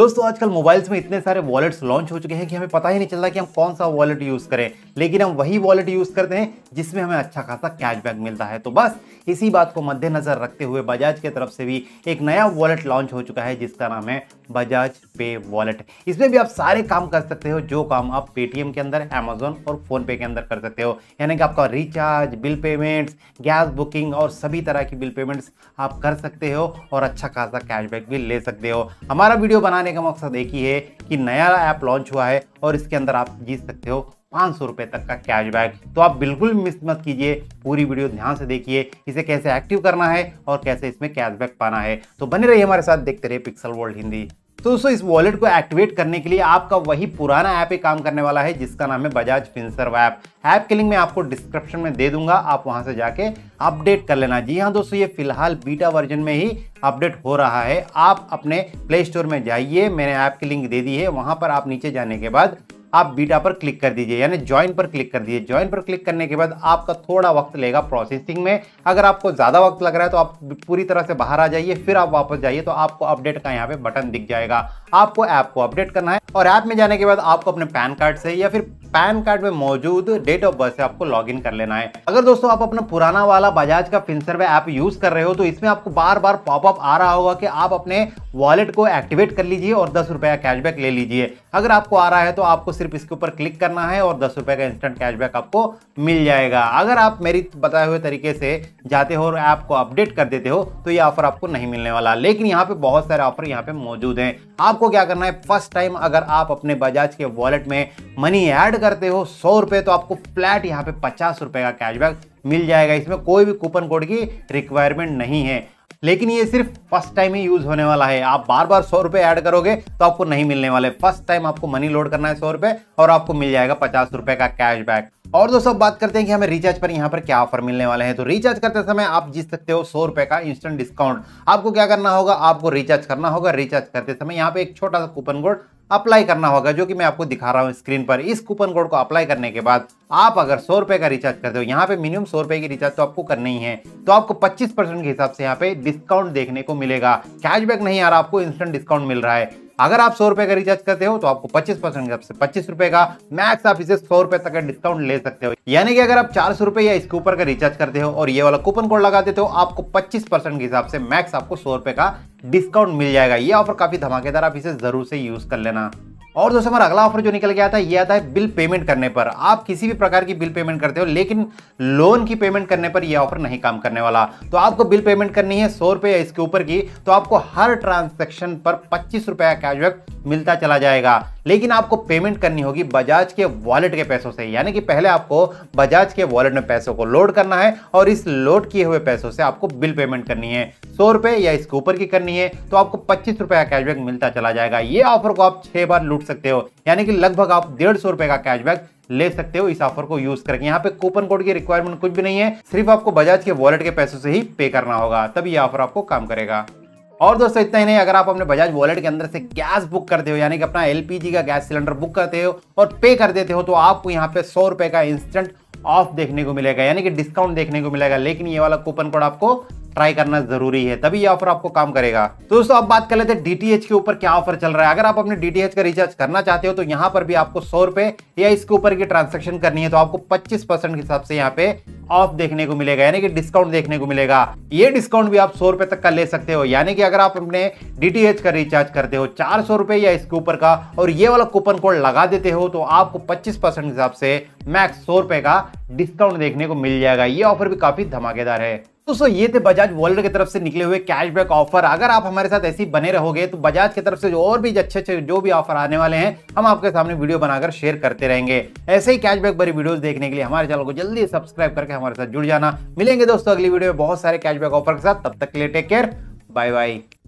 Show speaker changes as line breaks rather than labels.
दोस्तों आजकल मोबाइल्स में इतने सारे वॉलेट्स लॉन्च हो चुके हैं कि हमें पता ही नहीं चलता कि हम कौन सा वॉलेट यूज़ करें लेकिन हम वही वॉलेट यूज़ करते हैं जिसमें हमें अच्छा खासा कैशबैक मिलता है तो बस इसी बात को मद्देनज़र रखते हुए बजाज की तरफ से भी एक नया वॉलेट लॉन्च हो चुका है जिसका नाम है बजाज पे वॉलेट इसमें भी आप सारे काम कर सकते हो जो काम आप पेटीएम के अंदर अमेजोन और फोनपे के अंदर कर सकते हो यानी कि आपका recharge bill payments gas booking और सभी तरह की बिल पेमेंट्स आप कर सकते हो और अच्छा खासा कैशबैक भी ले सकते हो हमारा वीडियो बनाने कहने का मकसद एक ही है कि नया ऐप लॉन्च हुआ है और इसके अंदर आप जीत सकते हो पाँच सौ रुपये तक का कैशबैक तो आप बिल्कुल मिस मत कीजिए पूरी वीडियो ध्यान से देखिए इसे कैसे एक्टिव करना है और कैसे इसमें कैशबैक पाना है तो बने रहिए हमारे साथ देखते रहिए पिक्सल वर्ल्ड हिंदी तो दोस्तों इस वॉलेट को एक्टिवेट करने के लिए आपका वही पुराना ऐप ही काम करने वाला है जिसका नाम है बजाज फिंसर्व ऐप ऐप के लिंक मैं आपको डिस्क्रिप्शन में दे दूंगा आप वहां से जाके अपडेट कर लेना जी हाँ दोस्तों ये फिलहाल बीटा वर्जन में ही अपडेट हो रहा है आप अपने प्ले स्टोर में जाइए मैंने ऐप की लिंक दे दी है वहाँ पर आप नीचे जाने के बाद आप बीटा पर क्लिक कर दीजिए यानी ज्वाइन पर क्लिक कर दीजिए ज्वाइन पर क्लिक करने के बाद आपका थोड़ा वक्त लेगा प्रोसेसिंग में अगर आपको ज़्यादा वक्त लग रहा है तो आप पूरी तरह से बाहर आ जाइए फिर आप वापस जाइए तो आपको अपडेट का यहाँ पे बटन दिख जाएगा आपको ऐप को अपडेट करना है और ऐप में जाने के बाद आपको अपने पैन कार्ड से या फिर पैन कार्ड में मौजूद डेट ऑफ बर्थ से आपको लॉग कर लेना है अगर दोस्तों आप अपना पुराना वाला बजाज का फिंसर्वे ऐप यूज कर रहे हो तो इसमें आपको बार बार पॉपअप आ रहा होगा कि आप अपने वॉलेट को एक्टिवेट कर लीजिए और दस रुपए का कैशबैक ले लीजिए अगर आपको आ रहा है तो आपको सिर्फ इसके ऊपर क्लिक करना है और दस रुपए का इंस्टेंट कैशबैक आपको मिल जाएगा अगर आप मेरी बताए हुए तरीके से जाते हो और ऐप को अपडेट कर देते हो तो ये ऑफर आपको नहीं मिलने वाला लेकिन यहाँ पे बहुत सारे ऑफर यहाँ पे मौजूद हैं आपको क्या करना है फर्स्ट टाइम अगर आप अपने बजाज के वॉलेट में मनी ऐड करते हो सौ रुपये तो आपको फ्लैट यहाँ पे पचास रुपये का कैशबैक मिल जाएगा इसमें कोई भी कूपन कोड की रिक्वायरमेंट नहीं है लेकिन ये सिर्फ फर्स्ट टाइम ही यूज होने वाला है आप बार बार सौ रुपये ऐड करोगे तो आपको नहीं मिलने वाले फर्स्ट टाइम आपको मनी लोड करना है सौ रुपये और आपको मिल जाएगा पचास रुपये का कैशबैक और दोस्तों बात करते हैं कि हमें रिचार्ज पर यहाँ पर क्या ऑफर मिलने वाले हैं तो रिचार्ज करते समय आप जीत सकते हो सौ रुपए का इंस्टेंट डिस्काउंट आपको क्या करना होगा आपको रिचार्ज करना होगा रिचार्ज करते समय यहाँ पे एक छोटा सा कूपन कोड अप्लाई करना होगा जो कि मैं आपको दिखा रहा हूँ स्क्रीन पर इस कूपन कोड को अप्लाई करने के बाद आप अगर सौ रुपए का रिचार्ज करते हो यहाँ पे मिनिमम सौ रुपए की रिचार्ज तो आपको करना ही है तो आपको 25 परसेंट के हिसाब से यहाँ पे डिस्काउंट देखने को मिलेगा कैशबैक नहीं आ रहा आपको इंस्टेंट डिस्काउंट मिल रहा है अगर आप सौ रुपए का रिचार्ज करते हो तो आपको पच्चीस परसेंट से पच्चीस रुपए का मैक्स आप इसे सौ रुपए तक का डिस्काउंट ले सकते हो यानी कि अगर आप चार सौ रुपए या इसके ऊपर का रिचार्ज करते हो और ये वाला कूपन कोड लगा देते हो आपको पच्चीस परसेंट के हिसाब से मैक्स आपको सौ रुपए का डिस्काउंट मिल जाएगा ये ऑफर काफी धमाकेदार आप इसे जरूर से यूज कर लेना और दोस्तों हमारा अगला ऑफर जो निकल गया था ये आता है बिल पेमेंट करने पर आप किसी भी प्रकार की बिल पेमेंट करते हो लेकिन लोन की पेमेंट करने पर यह ऑफर नहीं काम करने वाला तो आपको बिल पेमेंट करनी है सौ रुपये इसके ऊपर की तो आपको हर ट्रांजेक्शन पर पच्चीस रुपये का कैशबैक मिलता चला जाएगा लेकिन आपको पेमेंट करनी होगी बजाज के वॉलेट के पैसों से यानी कि पहले आपको बजाज के वॉलेट में पैसों को लोड करना है और इस लोड किए हुए पैसों से आपको बिल पेमेंट करनी है सौ रुपये या इसके ऊपर की करनी है तो आपको पच्चीस रुपये का कैशबैक मिलता चला जाएगा ये ऑफर को आप छः बार लूट लूट सकते हो यानी कि लगभग आप डेढ़ सौ रुपए का कैशबैक ले सकते हो इस ऑफर को यूज करके यहाँ पे कूपन कोड की रिक्वायरमेंट कुछ भी नहीं है सिर्फ आपको बजाज के वॉलेट के पैसों से ही पे करना होगा तब ये ऑफर आपको काम करेगा और दोस्तों इतना ही नहीं अगर आप अपने बजाज वॉलेट के अंदर से गैस बुक करते हो यानी कि अपना एलपीजी का गैस सिलेंडर बुक करते हो और पे कर देते हो तो आपको यहाँ पे सौ रुपए का इंस्टेंट ऑफ देखने को मिलेगा यानी कि डिस्काउंट देखने को मिलेगा लेकिन ये वाला कूपन कोड आपको ट्राई करना जरूरी है तभी ये ऑफर आपको काम करेगा तो दोस्तों अब बात कर लेते हैं डीटीएच के ऊपर क्या ऑफर चल रहा है अगर आप अपने डीटीएच का रिचार्ज करना चाहते हो तो यहाँ पर भी आपको सौ रुपए या इसके ऊपर की ट्रांजेक्शन करनी है तो आपको पच्चीस परसेंट के हिसाब से यहाँ पे ऑफ देखने को मिलेगा यानी कि डिस्काउंट देखने को मिलेगा ये डिस्काउंट भी आप सौ रुपए तक का ले सकते हो यानी कि अगर आप अपने डीटीएच का रिचार्ज करते हो चार सौ रुपए या इसके ऊपर का और ये वाला कूपन कोड लगा देते हो तो आपको पच्चीस परसेंट हिसाब से मैक्स सौ रुपए का डिस्काउंट देखने को मिल जाएगा ये ऑफर भी काफी धमाकेदार है तो ये थे बजाज वर्ल्ड की तरफ से निकले हुए कैशबैक ऑफर अगर आप हमारे साथ ऐसी बने रहोगे तो बजाज की तरफ से जो और भी अच्छे अच्छे जो भी ऑफर आने वाले हैं हम आपके सामने वीडियो बनाकर शेयर करते रहेंगे ऐसे ही कैशबैक भरी वीडियोस देखने के लिए हमारे चैनल को जल्दी सब्सक्राइब करके हमारे साथ जुड़ जाना मिलेंगे दोस्तों अगली वीडियो में बहुत सारे कैशबैक ऑफर के साथ तब तक के लिए टेक केयर बाय बाय